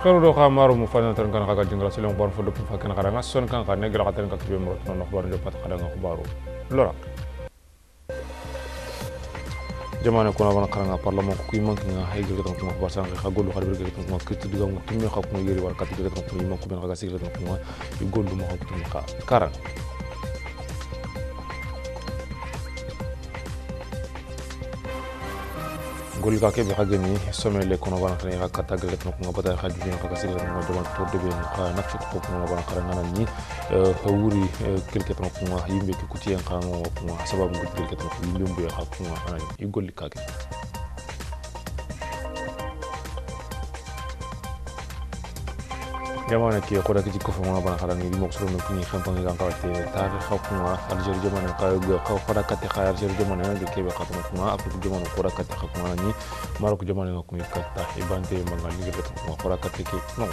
kan udah kamar mau fanya terkena kagak jengkel silang baru foto pun fakir kadang ngasun kan karena gerak terkena kaki bemer tuh nonok baru dapat kadang aku baru lorak Jaman aku nawan karena apa lama aku iman kena hai gerak terkena aku baru sangka kagak lu kalau gerak terkena kita juga mau tuh mikir aku mau jadi warga tiga terkena aku iman aku kagak sih gerak terkena aku mau ibu gue dulu mau aku tuh mikir karena gol ka ke be ka geni somé le kono bana kare ka kata gele kono kono bata ka jubin ka kasir kono doban to de ben ka na chuk ko kono bana kare ngana ni euh hawuri kirke kono kono yimbe ko kutiyan ka ngo kono sababu gol kirke kono yimbe mbuya ka kono ana i gol ka ke Yamanak ya kodak ji kofa mona bana kala ngi mok sulun kini kampan ngi kankala te tar kofa mona kala jari jaman kau yoga kofa kodak kati kaya jari jaman ya di kebe kato mok mona apu jaman kodak kati kofa mona ni maroku jaman ngi kumi kata iban te manga ngi kebe kato mona kodak kati ke nong.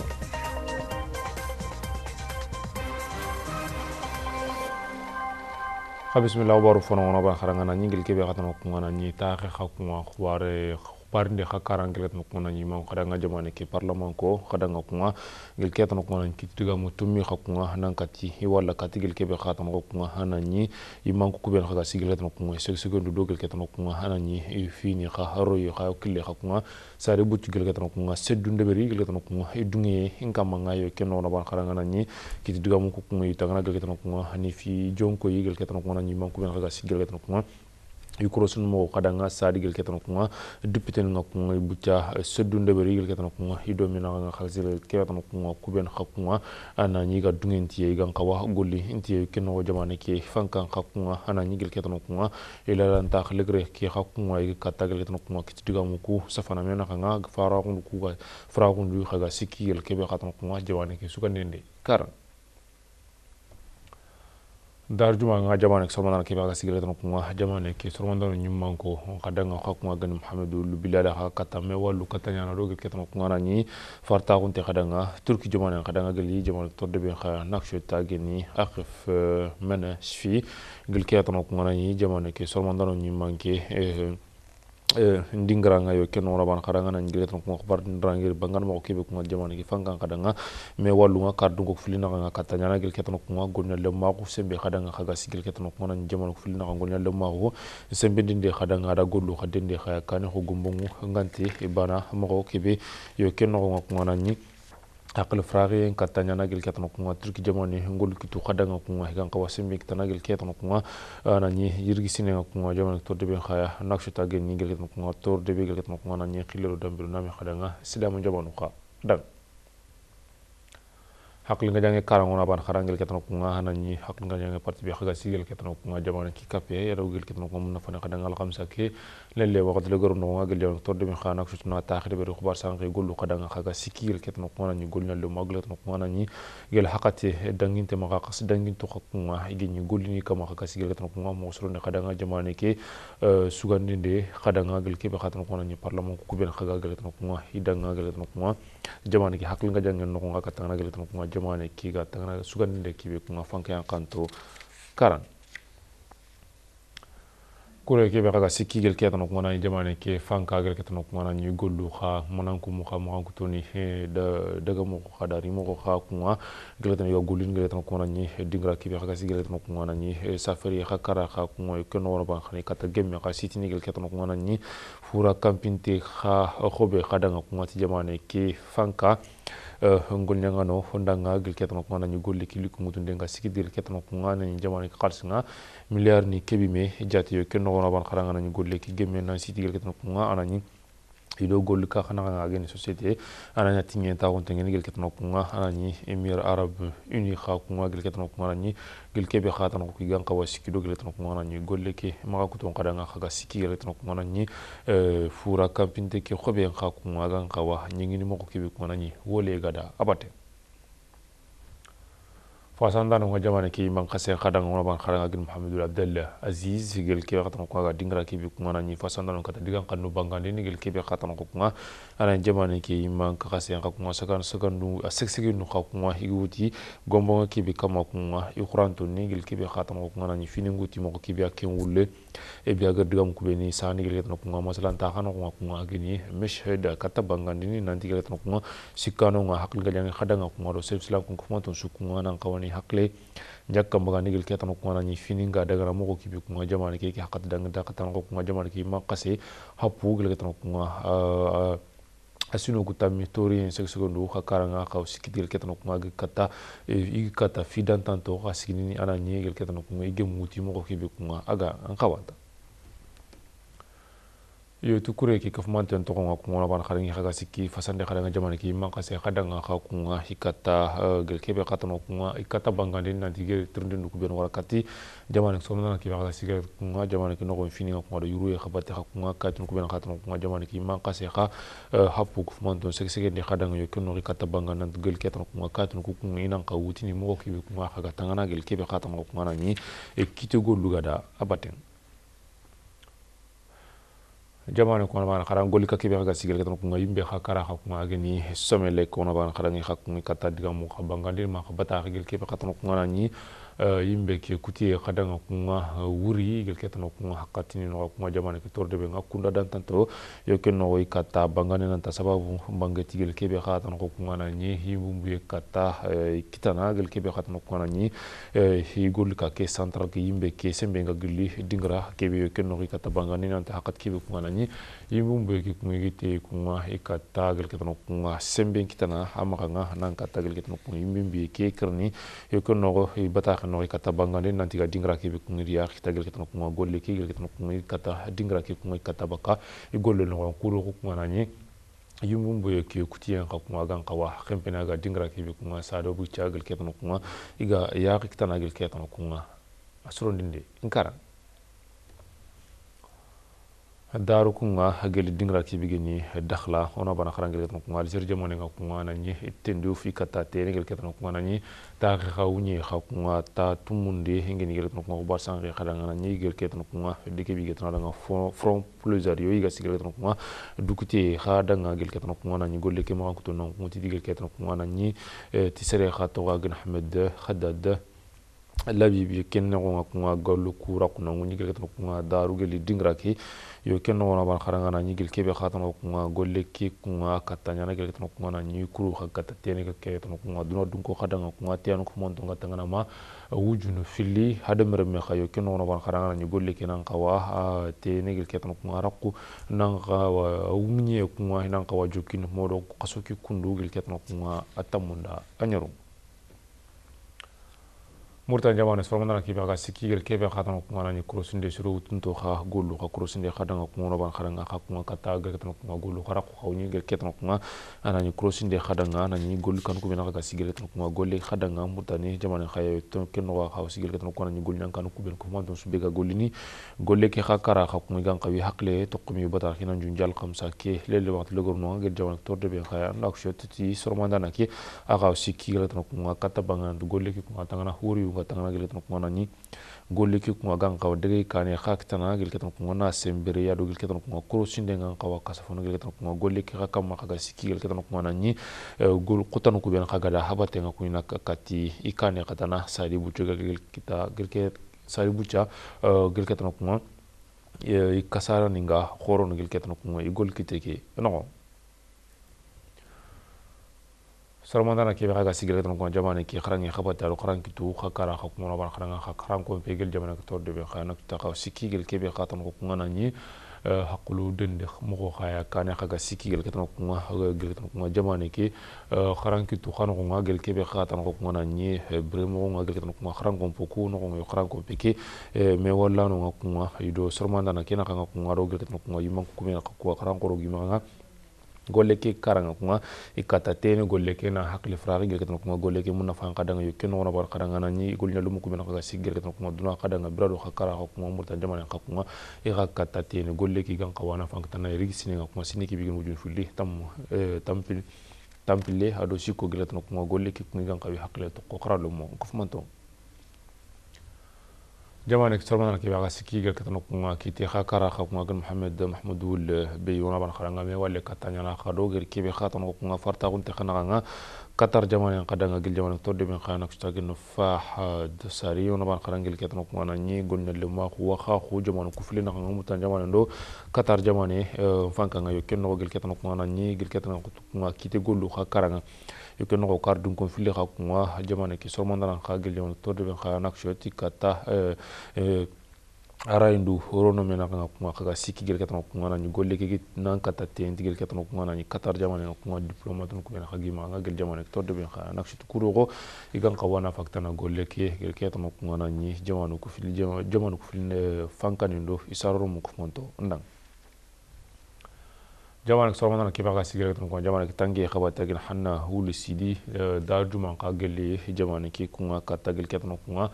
Habis mila wabaru fono mona bana kala ngana ngi ngi kebe kato mok mona ni tar kofa parinde xa karangelet no kuna nyima khadanga jamane ke parlement ko khadanga kunga gel ke tan kuna kitiga mutumi xa kunga nan kati wala kati gel ke be khata no kunga hananyi iman ku kuben khaga sigel tan kunga sek sek ndu dogel ke tan kunga hananyi e fini kha haro yo kha kille kha kunga sare butu gel ke tan kunga seddu ndeberi gel ke tan kunga e dungi inka manga yo ke no ban khadanga nanyi kitiga mu ku kunga itanga gel ke tan kunga hani fi jonko yi gel ke tan kunga nanyi man ku ben khaga sigel ke tan kunga i korosin mɔgɔ ka da n ka sa di gelikɛ tana kunga dupiteni ka kunga i buca eh, sedun deberi gelikɛ tana kunga i do mina ka halisi gelikɛ tana kunga kubɛn ka kunga ana ɲi ka dungɛ ntiye i kan kawa goli ntiye ke nɔgɔ jamane ke fan kan ka kunga ana ɲi gelikɛ tana kunga i lala nta legre ke ka kunga i ka ta gelikɛ tana kunga kitidiga muku safana mena ka nga fara kundu ku ka fara kundu ka ga siki gelikɛ bɛ ka tana kunga jamane ke suka nende karan darjuma nga jamane sormandana ke baga sigire tan kunga jamane ke sormandana nyumman ko ka danga ka kunga gani muhammadu lubilala ha katame wallu katanya na rogel ke tan kunga na ni farta kun te turki jamane ka danga geli jamane to de be kha naksho ta geni akhif mena shfi gel ke tan kunga na ni jamane ke sormandana nyumman ke ndingranga yo ken wona ban kadanga na ngire tan ko bar ndrangi bangan mo kebe ko jamana ki fanga kadanga me wallu nga kaddu ko fulina nga katanya na gil ketan ko ngol na le ma ko sembe kadanga kaga sigil ketan ko nan jamana ko fulina ngol na le ma ko sembe dinde kadanga da gollu kadinde khaya kan ko gumbungu nganti ibana mo kebe yo ken ko ngona ni taqil fragi katanya nagil ketana kunga turki jamani ngol kitu khadanga kunga higan qawasim kitana nagil ketana kunga nani yirgi sine kunga jaman tur debi khaya nakshu tagin ngil ketana kunga tur debe gil ketana kilo nani khilero dambiru nami sida sidamu menjawab ka dang hakli nga jangé karangu na ban xarangel ko nga hanan kunga hakli nga jangé parti bi xaga sigel ko nga jamono ki kapé ya rogel ketano ko na munna fana kadangal khamsa ke lelle waqt le gorum no nga gel yon torde mi xana ak sutna taakhir be khubar san ke gollu dangal xaga sikil ketano kunga ni lu le magle ko nga ni gel haqati danginte ma qas dangintu ko ko nga igi ni golni kama haga sigel ko nga mo suru ne kadanga jamono ke sugandinde kadanga gel ke be khatano kunga ni parlement ko ben xaga gel ko nga hidanga gel ko nga jamono ki hakli nga jangé no kunga katanga gel ko nga kemane kiga tangana be kuma kunga fankeyan kanto karan kure be kebe kaga gel ketano kumanani jamane ke fankagel ketano kumanani gollu xa manankumu xa da dagamoxo xa darimoxo xa kunga geletano yiga gollin geletano kumanani dingira kebe xaga si na kumanani safari kha kara xa kunga ke ban khani kata gemme xa sitinigel ketano ni fura kampinte kha xobe kha danga kunga ti jamane ki fanka hongol nyanga no honda nga gil kia tanga kuna nyugol li ki liku mutunde nga siki dil kia nga miliar ni jati yo nogo naban kara nga nyugol li ki gemi nga siki dil kia ido gol ka khana ga gen societe ana nya tinge ta on tingen gel ketno kunga ana ni emir arab uni kha kunga gel ketno kunga ni gel ke be khatan ko gan ka wasiki do gel ketno kunga ni golle ke ma ko ton kada nga khaga siki gel ketno kunga ni eh, fura kampinte ke khobe kha kunga gan ka wa nyingi ni mo ko ke be kunga ni wole gada da abate fasanda no jamane ki man kase khada ngona ban khada gin muhammadul abdullah aziz gel kan ah. ki khatan ko ga dingra ki bi kuma ah. ni fasanda no kata digan kanu bangande ah, ni gel ki bi khatan ko nga ana jamane ki man kase ngak kuma sakan sakan nu aseksegi nu ka ko nga higuti gombo ki bi kama ko nga i qur'an to ni gel ki bi khatan ko nga ni fini nguti mo ki bi akin wulle e bi agar digam ko be ni sa ni gel ko nga masalan ta khana ko ko nga gini meshhad kata bangan ni nanti gel ko nga sikano nga hakil gel yang khada nga ko nga do sel ko ko ma to nan kawani ni hakle jak kam ga ni gel ketan ko na ni fining ga daga mo ko ki bi ko ga jama ni ke ki hakat dang da ketan ko ga jama ni ma qase hapu gel ketan ko ga asino ko tammi tori en sek segondo ka kara ka sikit gel ketan ko ga kata igi kata fidan tanto ga sikini ana ni gel ketan ko ga igem muti mo ko ko aga an kawata yo tu kure ki kaf manten to nga kunga ban kharen kha ga sikki fasande kharen ga jamani ki man se khada nga kha kunga hikata eh, gel kebe khata no kunga ikata bangande nan tige turndin ku ben warakati jamani so nan ki ba sikki kunga jamani ki no ko fini nga kunga do yuru ya khabati ya kha kunga ka tun ku ben khata no kunga jamani ki man kase kha hapu ku manton sek sek ni khada nga yo ken no ikata bangande nan gel kebe kunga ka tun ku kunga inan ka ni mo eh, ki kunga kha ga tangana gel kebe khata kunga na ni e go abaten jamane kono ban xaran golli kakkiɓe xa ga sigel ketan kunga yimbe xa kara xa kunga ageni somele kono ban xarangi xa kunga katta digamu xa bangandirma xa bata xegel keɓe xatano kunga nañi yimɓe eh, ke kuti e kadanga kunga eh, wuri gel ketano kunga hakkatini noga kunga jamana ke torde ɓe ga kunda dantanto yo kennogoy katta bangane nanta sababu bangeti gel keɓe hatano ko kunga nañi yimbumbuye katta eh, kitana gel keɓe hatano kunga nañi i ka ke central ke yimɓe ke sembe ga gilli dingira keɓe yo kennogoy katta bangane nanta hakkat keɓe kunga nañi yimbumbuye ke kungegite kunga i katta gel ketano kunga sembe kitana amaga ga nan katta gel ketano kunga yimɓe ke kirni yo kennogo i bataka no ikata bangande nanti dingra ke be kungi ya kita gel kita kunga golle ke gel kita kungi kata dingra ke kungi kata baka i golle no kuro ko kunga nani yumun boyo ke kutiyan ka kuma gan kawa kempena ga dingra ke be kunga sado bu chagel ke kunga iga ya kita na gel ke kunga asuro dinde inkara داركم هجل دين راكي بيجيني دخلة أنا بنا خلنا نقول لكم قال سير جمعنا قوما نني اتندو في كتا تيرين قال كتا قوما نني تا خاوني خاكم تا تومندي هنگي نقول لكم قوما غي خلنا نني قال كتا قوما بيجي تنا لنا فرم بلوزاريو يجا سير كتا دكتي خادع قال كتا قوما نني قول لكم ما كنتم قوما تيجي تسرع خاتوا عن أحمد خداد labibi kenne ko kunga gollu kura kuna ngunyi gel kunga daru dingra ki yo kenne ko ban kharanga na kebe khata kunga golle ki kunga katanya na gel kunga na nyi kuru kha kata tene ke kata kunga duna dun ko kunga tianu ko mon tonga wujunu filli hada mere me khayo kenne ban kharanga na nyi golle nan qawa tene gel kunga raqu nan qawa umnye kunga nan qawa jokin modo qasoki kundu gel kata kunga atamunda anyarum murtan jamono so mon ki baga sikki gel ke be khadan ko mona ni kuro sunde suru tunto kha golu kha kuro sunde ban khadan kha ko ka ta ga tan gulu golu kha rakko khaw uni gel ke tan ko nga ana ni kuro sunde khadan nga ana ni golu kan ko bina ga sikki gel tan ko nga golle khadan nga murtan ni jamono khaye to ken no kha o sikki gel tan ko ni golu nan kan ko ben ko mon don su be ke kha kara kha ko mi hakle to ko mi bata khina jun kam sa ke lele le wat le gor no ge jamono to de be kha ya nak shot ti sur kata banga gulu ke ko tan na huri ka tangana gil ketan kunga nani golli ki kunga gan kawa dege kani xa kitana gil ketan kunga na sembere yado gil ketan kunga korosinde gan kawa kasafono gil ketan kunga golli ki xa kamma xaga sikki gil ketan kunga nani gol kutanu kuben xaga da habatenga kuina kati i kani xatana sadi bucuga kita gil ke sadi buca gil ketan kunga i kasara ninga xorono gil ketan kunga i gol kiteke noxo soromandana kebe xaga sigilagatan kon jamane ki xarange xabataru xaranki tu xa kara xa kumonabara xaranga xa xarankon pegel jamane ke tor debe xana taxa sikkigel kebe xatan ko kungana ñi haqulu dende moxo xaya kane xaga sikkigel ketan ko kunga gel ketan kunga jamane ke xaranki tu xa noxonga gel kebe xatan ko kungana ñi bre moxonga gel ketan kunga xarankon poku noxonga yo xarankon peke mais wallanonga kunga ido soromandana ke naxanga kunga do gel ketan kunga yimanko kumena xa kuwa xarankoro gimaxanga golle ke karanga kunga ikata tene golle ke na hakli frari gel ketan kunga golle ke munna fan kadanga yo keno wona bar kadanga na ni golnya lumu kumena kaga sigel ketan kunga duna kadanga brado khakara kunga murta jamana kunga ira kata tene golle ke gan kawana fan katana rigi sininga kunga siniki bigin wujun fulli tam eh, tampil tampile ado siko gel ketan kunga golle ke kunga gan kawi hakle to kokra lumu kofmanto جمانك ترمانا كي بقى سكيجا كتنقونا كي تيخا كرا خاكونا كن محمد محمود ول بيونا بان خرانغا مي ولا كتانيا نا خروج كي بخا تنقونا فرتا كنت خنغا qatar jamani kadanga gil jamani todde min khana ko tagi fa had sari no ban khana gil ketno ko na ni gonne le ma ko waxa ko jamani ko filina ko muta jamani do qatar jamani fanka ngayo kenno gil ketno ko na ni gil ketno ko ma kite gollu kha karanga yokenno ko kar dun kon fili kha ko jamani ki sormandana kha gil jamani todde min khana ko shoti kata eh, eh, ara yin du horono mena kana kaka siki gel katana kuma na golle kiki nan kata ten tigel katana kuma na ni qatar jamane na kuma diplomat nu kuma hagi ma gel jamane to de ben khana nakshi tukuro go igan qawana fakta na golle ki gel katana kuma na jamanu ku jamanu ku fil fanka ni ndo mu ku monto ndang jamana sɔrɔ kiba ka sigire tun kɔn jamana tange xaba tagil hanna hulu sidi eh, da juman ka gelle jamana ki kunga ka tagil ketno kunga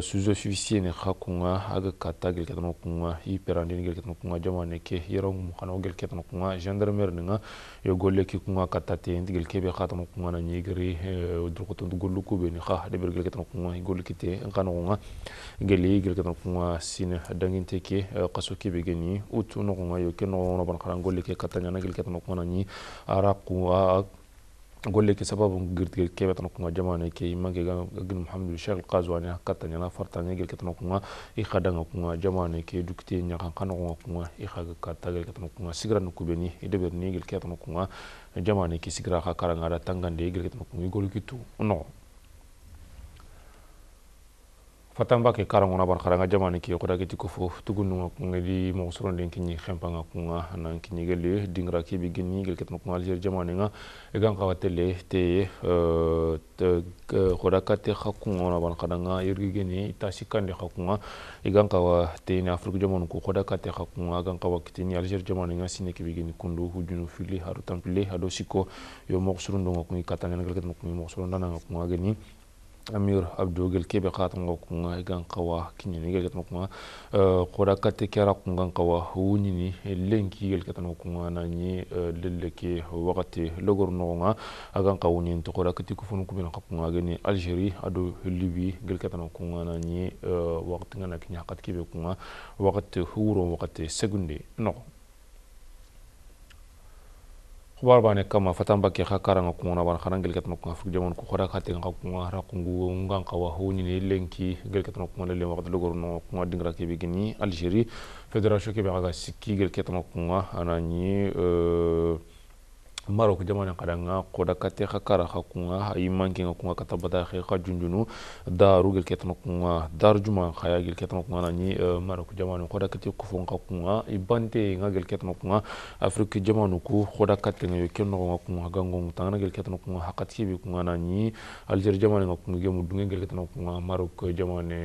suzo fifisi ne kha kunga aga kata gel ketno kunga i perandin gel ketno kunga jama ke yirong mu gel ketno kunga gendarmer yo golle ki kunga kata te indi gel kebe kha tamo kunga na nyigri dur ko de ber gel ketno kunga gollu ki kunga gel gel ketno sine dangin teke kasuki qaso geni utu no yo ke no ban khara golle ke kata nyana gel ketno kunga ni kunga golle ke sababu girtige kebe tan kunga jamana ke imange ga gin muhammadu sheikh qazwani hakata nyana farta nyegel ke tan kunga i khadanga kunga jamana ke dukte nyakan kan kunga kunga i khaga kata gel ke tan kunga sigra nu kubeni i deber nyegel ke tan kunga jamana ke sigra kha karanga da tangande gel ke tan kunga gol kitu no fatan ba ke karan wani barkara ga jama ke kuda ke tiko fo tugun kunga di mo soron den kinyi khempa nan kinyi gele dingra ke bi gini gel ketno kunga aljer jama gan ka watele te kuda eh, ka te eh, khakunga wani barkara nga yirgi gini ta sikkan de khakunga e gan ka wa te ni afrika jama ko kuda ka te khakunga gan ka wa kitini aljer jama nga sine ke bi gini kundu hujunu fili haru tampile hado siko yo mo soron do kunga katanga gel ketno kunga mo soron dana kunga amir abdugel kebe katunga kunga igan kawa kinyani gel katana kunga eh, kora kate kera wa kawa wunyini lenki gel katana kunga na nyi eh, lelleke wakati logor nonga agan kawa nyin to kora kate kufunu kubina kakunga geni algeri ado libi gel katana kunga na nyi eh, wakati ngana kinya hakat kebe kunga wakati huro wakati segunde nonga khubar bane kama fatamba ke kha karanga kungona ban khana ngel katno kunga fuk jamon ku khora khate nga kunga hara kungu ngang kawa huni ne lenki ngel katno kunga le waqt lugor no kunga dingra ke bigini algérie fédération ke xaga sikki ngel katno kunga anani euh maro ku jamana kada nga koda kate khakara khakunga imanke nga kunga kata bata khe khajunjunu daru gel ketma kunga dar juma khaya gel ketma kunga nani eh, maro ku jamana koda kate kufon khakunga ibante nga gel ketma kunga afrika jamanu ku koda nga yoken no nga kunga gango tangana gel ketma kunga hakati bi kunga nani alger jamana nga kunga gemu dunga gel ketma kunga maro jamana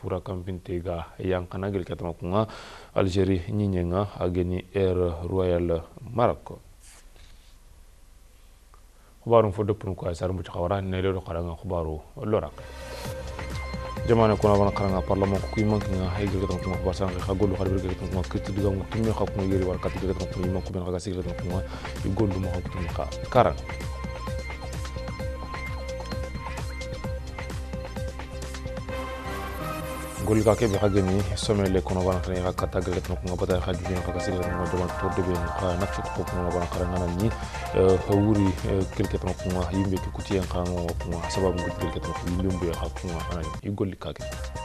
fura kampinte ga yang gel ketma kunga algeri nyinyenga ageni air royal Morocco Hubarun fodo pun ko asar mu khawara ne lo qaranga hubaru lo raq jamana kuna wana qaranga parlamo ko kuy manki nga hay gëgëtam ko ko basan xa gollu xal bëgë gëtam ko kët digam ko xa ko yëri war kat gëtam ko yima ko ben xa sigëtam ko yu gollu mo xa ko tummi xa karang gol ka kebe hageni somele kono bana kare ka katagale kono kono bata ka jubin ka kasile kono doban to debe ka nakshot ko kono bana kare ngana ni hawuri kelke kono kono yimbe ke kutiyan ka kono kono sababu gudde kelke kono yimbe mbuya ka kono ana ni igol ka kebe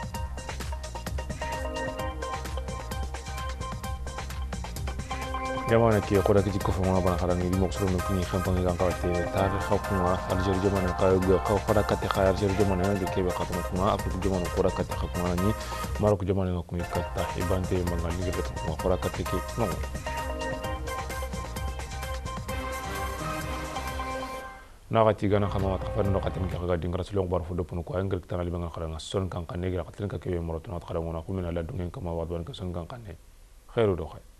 جمانك يقول لك جيكو فما بنا خلاص نبي مقصر نكني خم بني كان قاعد تي تاخي خوف ما أرجل جمان القايو جا خوف خلا كت خير أرجل جمان يعني ذكي بقاطم فما أبوك جمان وقرا كت خوف ما نني مارك نكمل كت تاخي بانتي من غني جب فما قرا كت كي نو نعاتي جانا خنا واتخفر نو قاتم كي خلا دين لون بارفو دو بنو كوين غرك تنا لبنا خلا نسون كان كان نيجي قتلنا كي بيمرتنا تخلونا كمين على دنيا كم واتبان كسون كان كان خيرو دو